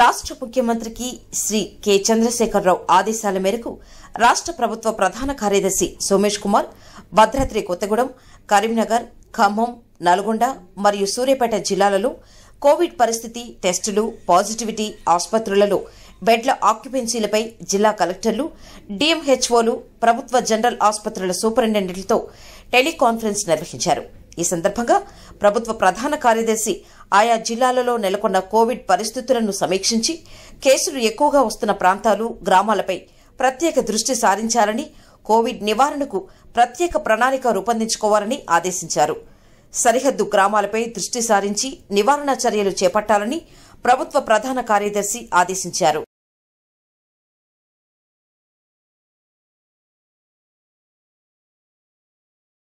రాష్ట్ర ముఖ్యమంత్రికి శ్రీ కె చంద్రశేఖరరావు ఆదేశాల మేరకు రాష్ట్ర ప్రభుత్వ ప్రధాన కార్యదర్శి సోమేష్ కుమార్ భద్రాద్రి కొత్తగూడెం కరీంనగర్ ఖమ్మం నల్గొండ మరియు సూర్యాపేట జిల్లాలలో కోవిడ్ పరిస్థితి టెస్టులు పాజిటివిటీ ఆసుపత్రులలో బెడ్ల ఆక్యుపెన్సీలపై జిల్లా కలెక్టర్లు డిఎంహెచ్ఓలు ప్రభుత్వ జనరల్ ఆసుపత్రుల సూపరింటెండెంట్లతో టెలికాన్ఫరెన్స్ నిర్వహించారు ఈ సందర్భంగా ప్రభుత్వ ప్రధాన కార్యదర్శి ఆయా జిల్లాలలో నెలకొన్న కోవిడ్ పరిస్థితులను సమీక్షించి కేసులు ఎక్కువగా వస్తున్న ప్రాంతాలు గ్రామాలపై ప్రత్యేక దృష్టి సారించాలని కోవిడ్ నివారణకు ప్రత్యేక ప్రణాళిక రూపొందించుకోవాలని ఆదేశించారు సరిహద్దు గ్రామాలపై దృష్టి సారించి నివారణ చర్యలు చేపట్టాలని ప్రభుత్వ ప్రధాన కార్యదర్శి ఆదేశించారు